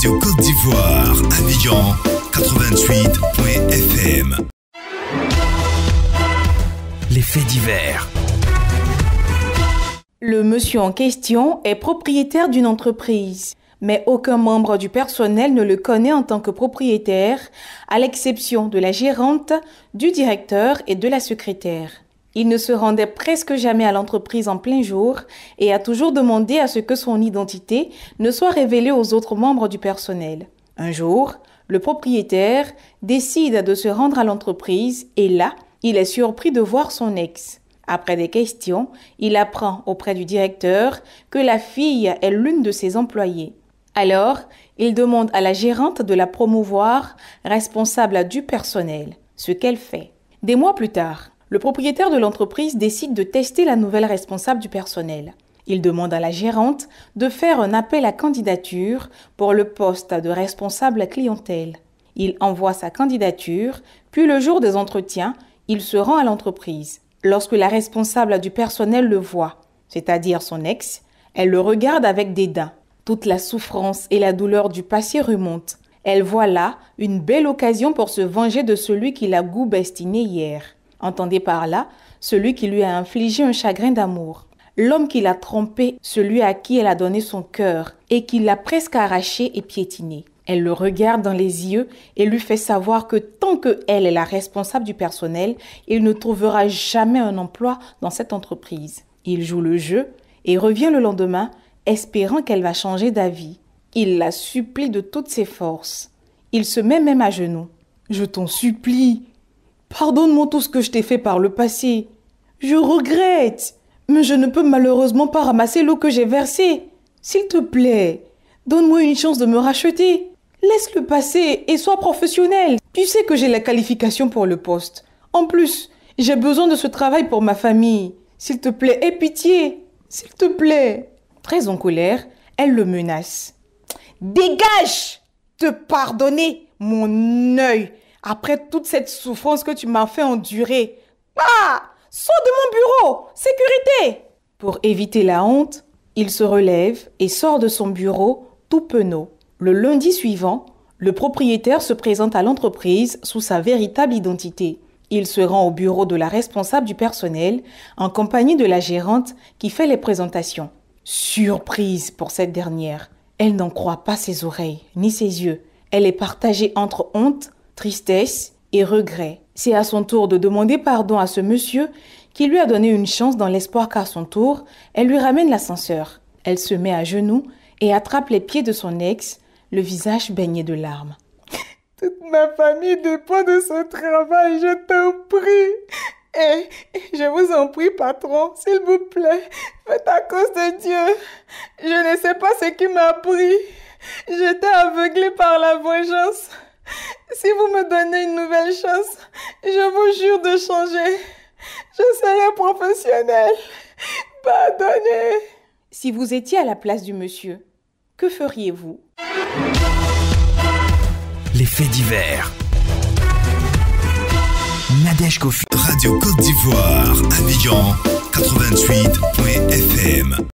Radio Côte d'Ivoire, 88.fm. Les faits divers. Le monsieur en question est propriétaire d'une entreprise, mais aucun membre du personnel ne le connaît en tant que propriétaire, à l'exception de la gérante, du directeur et de la secrétaire. Il ne se rendait presque jamais à l'entreprise en plein jour et a toujours demandé à ce que son identité ne soit révélée aux autres membres du personnel. Un jour, le propriétaire décide de se rendre à l'entreprise et là, il est surpris de voir son ex. Après des questions, il apprend auprès du directeur que la fille est l'une de ses employées. Alors, il demande à la gérante de la promouvoir responsable du personnel, ce qu'elle fait. Des mois plus tard, le propriétaire de l'entreprise décide de tester la nouvelle responsable du personnel. Il demande à la gérante de faire un appel à candidature pour le poste de responsable clientèle. Il envoie sa candidature, puis le jour des entretiens, il se rend à l'entreprise. Lorsque la responsable du personnel le voit, c'est-à-dire son ex, elle le regarde avec dédain. Toute la souffrance et la douleur du passé remontent. Elle voit là une belle occasion pour se venger de celui qui l'a goût-bestiné hier. Entendez par là celui qui lui a infligé un chagrin d'amour. L'homme qui l'a trompé, celui à qui elle a donné son cœur et qui l'a presque arraché et piétiné. Elle le regarde dans les yeux et lui fait savoir que tant que elle est la responsable du personnel, il ne trouvera jamais un emploi dans cette entreprise. Il joue le jeu et revient le lendemain, espérant qu'elle va changer d'avis. Il la supplie de toutes ses forces. Il se met même à genoux. Je t'en supplie, Pardonne-moi tout ce que je t'ai fait par le passé. Je regrette, mais je ne peux malheureusement pas ramasser l'eau que j'ai versée. S'il te plaît, donne-moi une chance de me racheter. Laisse le passer et sois professionnel. Tu sais que j'ai la qualification pour le poste. En plus, j'ai besoin de ce travail pour ma famille. S'il te plaît, aie pitié. S'il te plaît. Très en colère, elle le menace. Dégage Te pardonner, mon œil après toute cette souffrance que tu m'as fait endurer. Ah Sors de mon bureau Sécurité Pour éviter la honte, il se relève et sort de son bureau tout penaud. Le lundi suivant, le propriétaire se présente à l'entreprise sous sa véritable identité. Il se rend au bureau de la responsable du personnel en compagnie de la gérante qui fait les présentations. Surprise pour cette dernière. Elle n'en croit pas ses oreilles ni ses yeux. Elle est partagée entre honte tristesse et regret. C'est à son tour de demander pardon à ce monsieur qui lui a donné une chance dans l'espoir qu'à son tour, elle lui ramène l'ascenseur. Elle se met à genoux et attrape les pieds de son ex, le visage baigné de larmes. Toute ma famille dépend de ce travail, je t'en prie. Et eh, je vous en prie, patron, s'il vous plaît, faites à cause de Dieu. Je ne sais pas ce qui m'a pris. J'étais aveuglée par la vengeance. Si vous me donnez une nouvelle chance, je vous jure de changer. Je serai professionnel. Pardonnez. Si vous étiez à la place du monsieur, que feriez-vous Les faits divers. Nadège Kofi. Radio Côte d'Ivoire, Avignon, 88.fm.